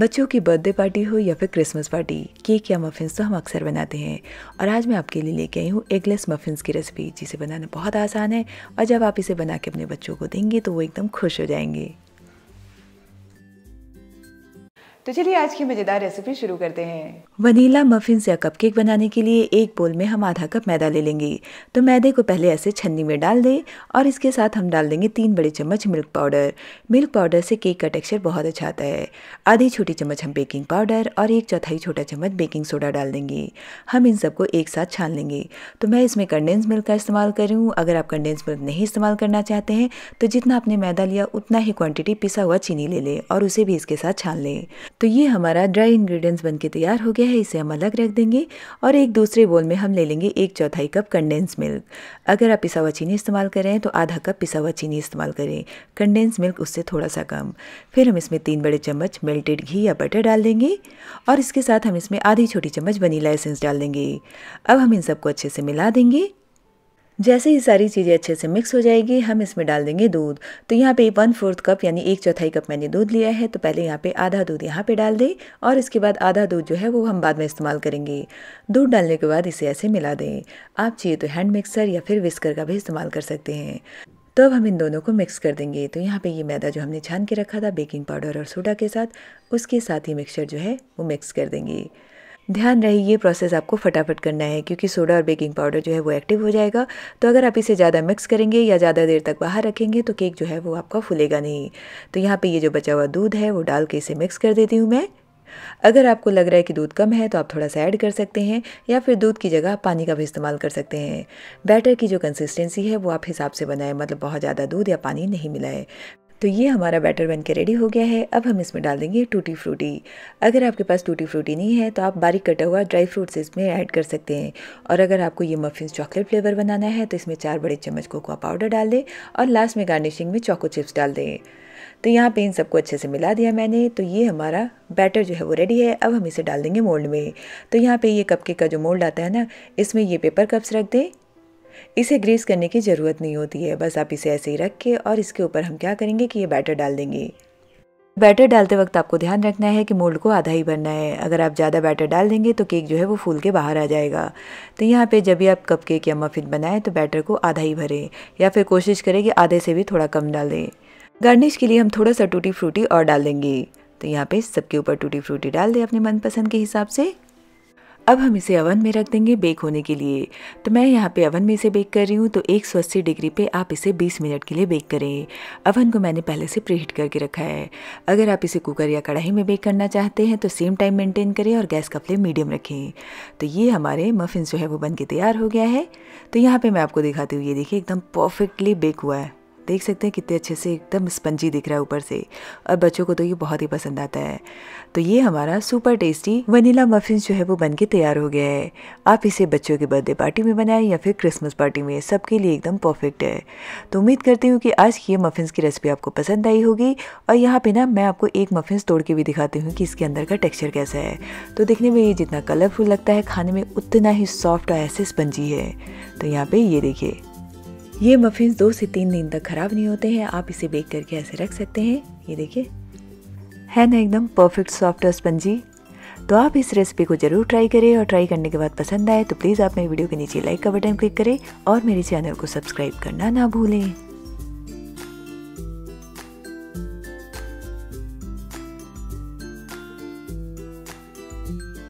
बच्चों की birthday party हो या फिर क्रिसमस पार्टी केक या मफिन्स तो हम अक्सर बनाते हैं और आज मैं आपके लिए लेके आई हूँ एगलेस मफिन्स की रेसिपी जिसे बनाना बहुत आसान है और जब आप इसे बना के अपने बच्चों को देंगे तो वो एकदम खुश हो जाएंगे तो चलिए आज की मज़ेदार रेसिपी शुरू करते हैं वनीला मफिन्स या कपकेक बनाने के लिए एक बोल में हम आधा कप मैदा ले लेंगे तो मैदे को पहले ऐसे छन्नी में डाल दें और इसके साथ हम डाल देंगे तीन बड़े चम्मच मिल्क पाउडर मिल्क पाउडर से केक का टेक्सचर बहुत अच्छा आता है आधी छोटी चम्मच हम बेकिंग पाउडर और एक चौथाई छोटा चम्मच बेकिंग सोडा डाल देंगे हम इन सबको एक साथ छान लेंगे तो मैं इसमें कंडेंस मिल्क का इस्तेमाल करूँ अगर आप कंडेंस मिल्क नहीं इस्तेमाल करना चाहते हैं तो जितना आपने मैदा लिया उतना ही क्वांटिटी पिसा हुआ चीनी ले लें और उसे भी इसके साथ छान लें तो ये हमारा ड्राई इंग्रेडिएंट्स बनके तैयार हो गया है इसे हम अलग रख देंगे और एक दूसरे बोल में हम ले लेंगे एक चौथाई कप कंडेंस मिल्क अगर आप पिसा हुआ चीनी इस्तेमाल कर रहे हैं तो आधा कप पिसा हुआ चीनी इस्तेमाल करें कंडेंस मिल्क उससे थोड़ा सा कम फिर हम इसमें तीन बड़े चम्मच मेल्टेड घी या बटर डाल देंगे और इसके साथ हम इसमें आधी छोटी चम्मच वनीला एसेंस डाल देंगे अब हम इन सबको अच्छे से मिला देंगे जैसे ही सारी चीज़ें अच्छे से मिक्स हो जाएगी हम इसमें डाल देंगे दूध तो यहाँ पे वन फोर्थ कप यानी एक चौथाई कप मैंने दूध लिया है तो पहले यहाँ पे आधा दूध यहाँ पे डाल दें और इसके बाद आधा दूध जो है वो हम बाद में इस्तेमाल करेंगे दूध डालने के बाद इसे ऐसे मिला दें आप चाहिए तो हैंड मिक्सर या फिर विस्कर का भी इस्तेमाल कर सकते हैं तो अब हम इन दोनों को मिक्स कर देंगे तो यहाँ पे ये मैदा जो हमने छान के रखा था बेकिंग पाउडर और सोडा के साथ उसके साथ ही मिक्सचर जो है वो मिक्स कर देंगे ध्यान रहे ये प्रोसेस आपको फटाफट करना है क्योंकि सोडा और बेकिंग पाउडर जो है वो एक्टिव हो जाएगा तो अगर आप इसे ज़्यादा मिक्स करेंगे या ज़्यादा देर तक बाहर रखेंगे तो केक जो है वो आपका फूलेगा नहीं तो यहाँ पर ये जो बचा हुआ दूध है वो डाल के इसे मिक्स कर देती हूँ मैं अगर आपको लग रहा है कि दूध कम है तो आप थोड़ा सा ऐड कर सकते हैं या फिर दूध की जगह पानी का भी इस्तेमाल कर सकते हैं बैटर की जो कंसिस्टेंसी है वो आप हिसाब से बनाएं मतलब बहुत ज़्यादा दूध या पानी नहीं मिलाएं तो ये हमारा बैटर बन के रेडी हो गया है अब हम इसमें डाल देंगे टूटी फ्रूटी अगर आपके पास टूटी फ्रूटी नहीं है तो आप बारीक कटा हुआ ड्राई फ्रूट्स इसमें ऐड कर सकते हैं और अगर आपको ये मफिन चॉकलेट फ्लेवर बनाना है तो इसमें चार बड़े चम्मच कोकोआ पाउडर डाल दें और लास्ट में गार्निशिंग में चॉको चिप्स डाल दें तो यहाँ पे इन सबको अच्छे से मिला दिया मैंने तो ये हमारा बैटर जो है वो रेडी है अब हम इसे डाल देंगे मोल्ड में तो यहाँ पे ये कपकेक का जो मोल्ड आता है ना इसमें ये पेपर कप्स रख दें इसे ग्रीस करने की ज़रूरत नहीं होती है बस आप इसे ऐसे ही रख के और इसके ऊपर हम क्या करेंगे कि ये बैटर डाल देंगे बैटर डालते वक्त आपको ध्यान रखना है कि मोल्ड को आधा ही भरना है अगर आप ज़्यादा बैटर डाल देंगे तो केक जो है वो फूल के बाहर आ जाएगा तो यहाँ पे जब भी आप कप केक या मफिन बनाएं तो बैटर को आधा ही भरें या फिर कोशिश करें कि आधे से भी थोड़ा कम डाल दें गार्निश के लिए हम थोड़ा सा टूटी फ्रूटी और डाल देंगे तो यहाँ पे सबके ऊपर टूटी फ्रूटी डाल दें अपने मनपसंद के हिसाब से अब हम इसे अवन में रख देंगे बेक होने के लिए तो मैं यहाँ पे अवन में इसे बेक कर रही हूँ तो एक सौ डिग्री पे आप इसे 20 मिनट के लिए बेक करें अवन को मैंने पहले से प्रीहीट करके रखा है अगर आप इसे कुकर या कढ़ाई में बेक करना चाहते हैं तो सेम टाइम मेंटेन करें और गैस का फ्लेम मीडियम रखें तो ये हमारे मफिन जो है वो बन के तैयार हो गया है तो यहाँ पर मैं आपको दिखाती हूँ ये देखिए एकदम परफेक्टली बेक हुआ है देख सकते हैं कितने अच्छे से एकदम स्पंजी दिख रहा है ऊपर से और बच्चों को तो ये बहुत ही पसंद आता है तो ये हमारा सुपर टेस्टी वनीला मफिन जो है वो बन के तैयार हो गया है आप इसे बच्चों के बर्थडे पार्टी में बनाएं या फिर क्रिसमस पार्टी में सबके लिए एकदम परफेक्ट है तो उम्मीद करती हूँ कि आज की ये मफिन्स की रेसिपी आपको पसंद आई होगी और यहाँ पे ना मैं आपको एक मफिन्स तोड़ के भी दिखाती हूँ कि इसके अंदर का टेक्स्चर कैसा है तो देखने में ये जितना कलरफुल लगता है खाने में उतना ही सॉफ्ट और ऐसे स्पंजी है तो यहाँ पे ये देखिए ये मफिन्स दो से तीन दिन तक ख़राब नहीं होते हैं आप इसे बेक करके ऐसे रख सकते हैं ये देखिए है ना एकदम परफेक्ट सॉफ्ट और स्पंजी तो आप इस रेसिपी को जरूर ट्राई करें और ट्राई करने के बाद पसंद आए तो प्लीज़ आप मेरी वीडियो के नीचे लाइक का बटन क्लिक करें और मेरे चैनल को सब्सक्राइब करना ना भूलें